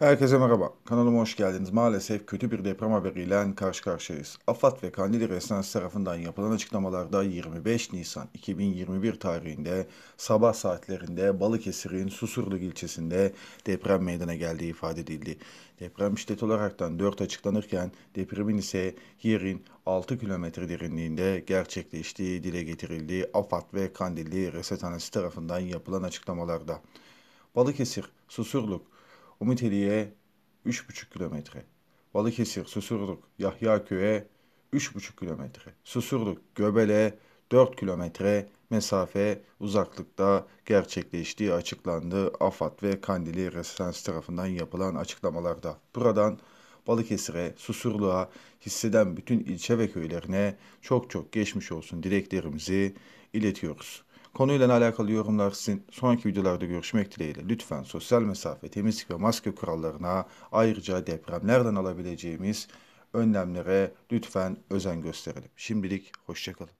Herkese merhaba, kanalıma hoş geldiniz. Maalesef kötü bir deprem haberiyle karşı karşıyayız. AFAD ve Kandili Resnansı tarafından yapılan açıklamalarda 25 Nisan 2021 tarihinde sabah saatlerinde Balıkesir'in Susurluk ilçesinde deprem meydana geldiği ifade edildi. Deprem şiddet olaraktan 4 açıklanırken depremin ise yerin 6 kilometre derinliğinde gerçekleştiği dile getirildi AFAD ve Kandilli Resathanesi tarafından yapılan açıklamalarda. Balıkesir, Susurluk, Umuteli'ye 3,5 kilometre. Balıkesir, Susurduk, Yahyaköy'e 3,5 kilometre. Susurluk, Göbel'e 4 kilometre mesafe uzaklıkta gerçekleştiği açıklandı AFAD ve Kandili Resans tarafından yapılan açıklamalarda. Buradan Balıkesir'e, Susurluğa, hisseden bütün ilçe ve köylerine çok çok geçmiş olsun dileklerimizi iletiyoruz. Konuyla alakalı yorumlar sizin sonraki videolarda görüşmek dileğiyle. Lütfen sosyal mesafe, temizlik ve maske kurallarına ayrıca depremlerden alabileceğimiz önlemlere lütfen özen gösterelim. Şimdilik hoşçakalın.